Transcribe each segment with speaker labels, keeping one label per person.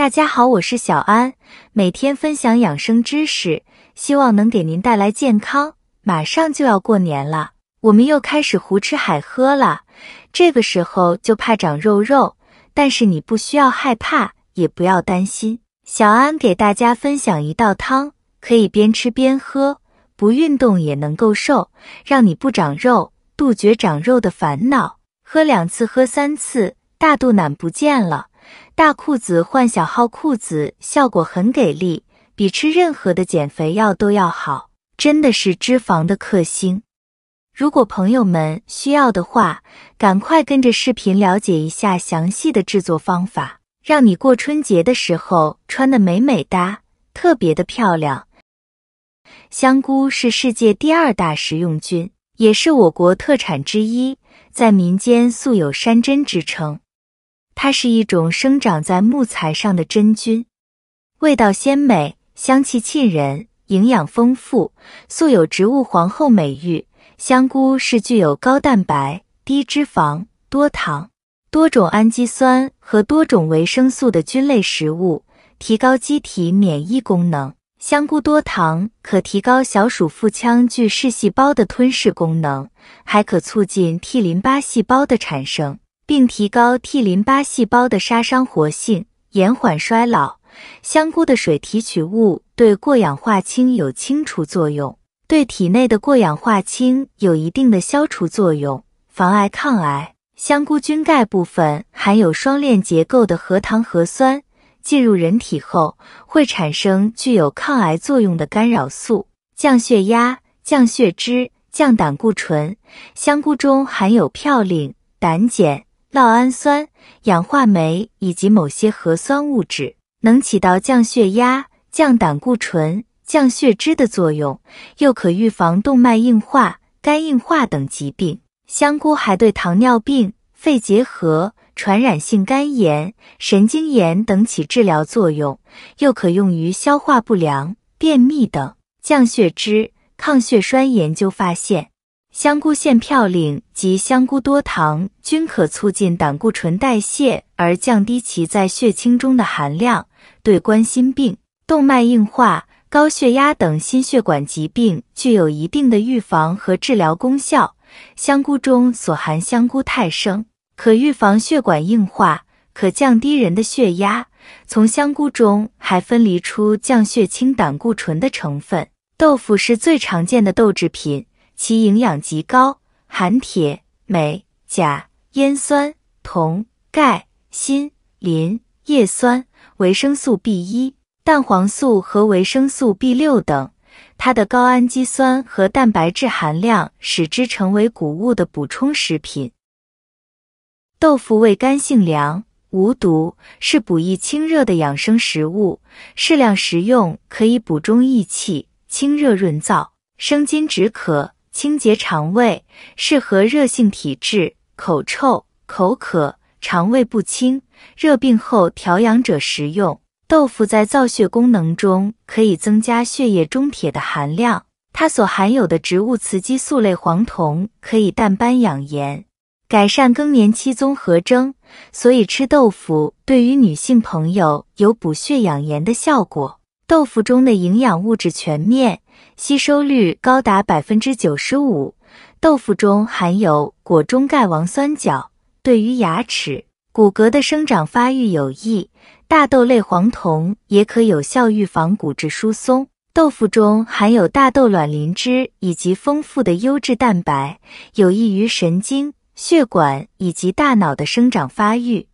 Speaker 1: 大家好，我是小安，每天分享养生知识，希望能给您带来健康。马上就要过年了，我们又开始胡吃海喝了，这个时候就怕长肉肉。但是你不需要害怕，也不要担心。小安给大家分享一道汤，可以边吃边喝，不运动也能够瘦，让你不长肉，杜绝长肉的烦恼。喝两次，喝三次，大肚腩不见了。大裤子换小号裤子效果很给力，比吃任何的减肥药都要好，真的是脂肪的克星。如果朋友们需要的话，赶快跟着视频了解一下详细的制作方法，让你过春节的时候穿的美美哒，特别的漂亮。香菇是世界第二大食用菌，也是我国特产之一，在民间素有山珍之称。它是一种生长在木材上的真菌，味道鲜美，香气沁人，营养丰富，素有“植物皇后”美誉。香菇是具有高蛋白、低脂肪、多糖、多种氨基酸和多种维生素的菌类食物，提高机体免疫功能。香菇多糖可提高小鼠腹腔巨噬细胞的吞噬功能，还可促进 T 淋巴细胞的产生。并提高 T 淋巴细胞的杀伤活性，延缓衰老。香菇的水提取物对过氧化氢有清除作用，对体内的过氧化氢有一定的消除作用，防癌抗癌。香菇菌盖部分含有双链结构的核糖核酸，进入人体后会产生具有抗癌作用的干扰素。降血压、降血脂、降胆固醇。香菇中含有嘌呤、胆碱。酪氨酸、氧化酶以及某些核酸物质，能起到降血压、降胆固醇、降血脂的作用，又可预防动脉硬化、肝硬化等疾病。香菇还对糖尿病、肺结核、传染性肝炎、神经炎等起治疗作用，又可用于消化不良、便秘等降血脂、抗血栓。研究发现。香菇腺嘌呤及香菇多糖均可促进胆固醇代谢而降低其在血清中的含量，对冠心病、动脉硬化、高血压等心血管疾病具有一定的预防和治疗功效。香菇中所含香菇肽生可预防血管硬化，可降低人的血压。从香菇中还分离出降血清胆固醇的成分。豆腐是最常见的豆制品。其营养极高，含铁、镁、钾、烟酸、铜、钙、锌、磷、叶酸、维生素 B1、蛋黄素和维生素 B6 等。它的高氨基酸和蛋白质含量，使之成为谷物的补充食品。豆腐味甘性凉，无毒，是补益清热的养生食物。适量食用可以补中益气、清热润燥、生津止渴。清洁肠胃，适合热性体质、口臭、口渴、肠胃不清、热病后调养者食用。豆腐在造血功能中可以增加血液中铁的含量，它所含有的植物雌激素类黄酮可以淡斑养颜，改善更年期综合征。所以吃豆腐对于女性朋友有补血养颜的效果。豆腐中的营养物质全面，吸收率高达百分之九十五。豆腐中含有果中钙、王酸角，对于牙齿、骨骼的生长发育有益。大豆类黄酮也可有效预防骨质疏松。豆腐中含有大豆卵磷脂以及丰富的优质蛋白，有益于神经、血管以及大脑的生长发育。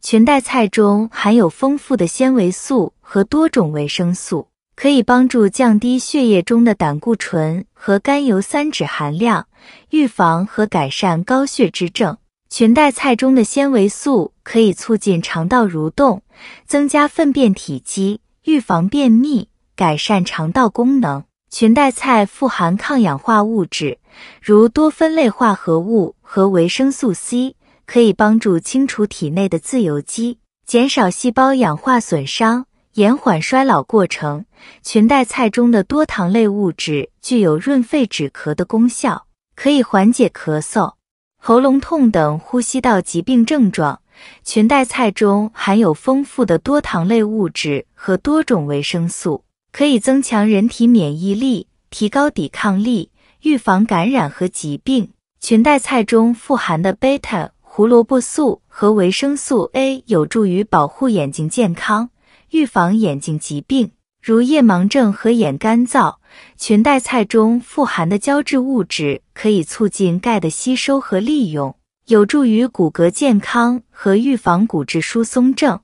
Speaker 1: 裙带菜中含有丰富的纤维素和多种维生素，可以帮助降低血液中的胆固醇和甘油三酯含量，预防和改善高血脂症。裙带菜中的纤维素可以促进肠道蠕动，增加粪便体积，预防便秘，改善肠道功能。裙带菜富含抗氧化物质，如多酚类化合物和维生素 C。可以帮助清除体内的自由基，减少细胞氧化损伤，延缓衰老过程。裙带菜中的多糖类物质具有润肺止咳的功效，可以缓解咳嗽、喉咙痛等呼吸道疾病症状。裙带菜中含有丰富的多糖类物质和多种维生素，可以增强人体免疫力，提高抵抗力，预防感染和疾病。裙带菜中富含的贝塔胡萝卜素和维生素 A 有助于保护眼睛健康，预防眼睛疾病，如夜盲症和眼干燥。裙带菜中富含的胶质物质可以促进钙的吸收和利用，有助于骨骼健康和预防骨质疏松症。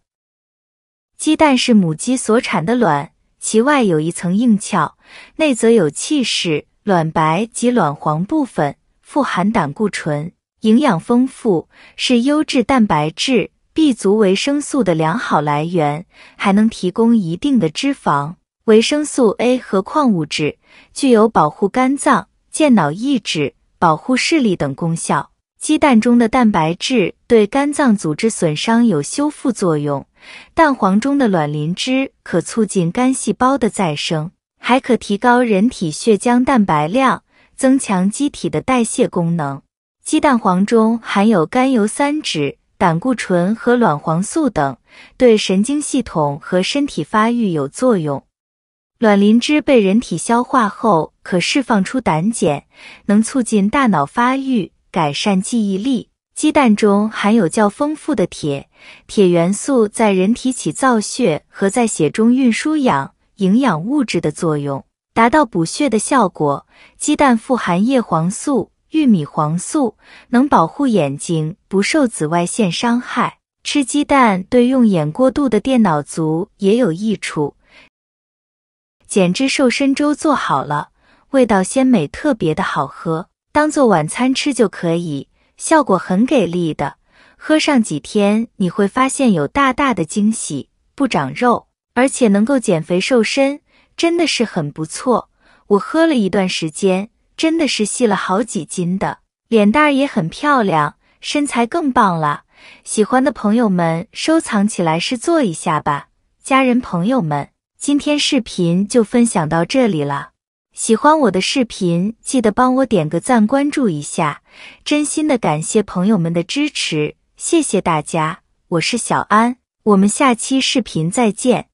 Speaker 1: 鸡蛋是母鸡所产的卵，其外有一层硬壳，内则有气室、卵白及卵黄部分，富含胆固醇。营养丰富，是优质蛋白质、B 族维生素的良好来源，还能提供一定的脂肪、维生素 A 和矿物质，具有保护肝脏、健脑、益智、保护视力等功效。鸡蛋中的蛋白质对肝脏组织损伤有修复作用，蛋黄中的卵磷脂可促进肝细胞的再生，还可提高人体血浆蛋白量，增强机体的代谢功能。鸡蛋黄中含有甘油三酯、胆固醇和卵黄素等，对神经系统和身体发育有作用。卵磷脂被人体消化后可释放出胆碱，能促进大脑发育，改善记忆力。鸡蛋中含有较丰富的铁，铁元素在人体起造血和在血中运输氧、营养物质的作用，达到补血的效果。鸡蛋富含叶黄素。玉米黄素能保护眼睛不受紫外线伤害，吃鸡蛋对用眼过度的电脑族也有益处。减脂瘦身粥做好了，味道鲜美，特别的好喝，当做晚餐吃就可以，效果很给力的。喝上几天，你会发现有大大的惊喜，不长肉，而且能够减肥瘦身，真的是很不错。我喝了一段时间。真的是细了好几斤的脸蛋儿也很漂亮，身材更棒了。喜欢的朋友们收藏起来，试做一下吧，家人朋友们。今天视频就分享到这里了。喜欢我的视频，记得帮我点个赞，关注一下。真心的感谢朋友们的支持，谢谢大家。我是小安，我们下期视频再见。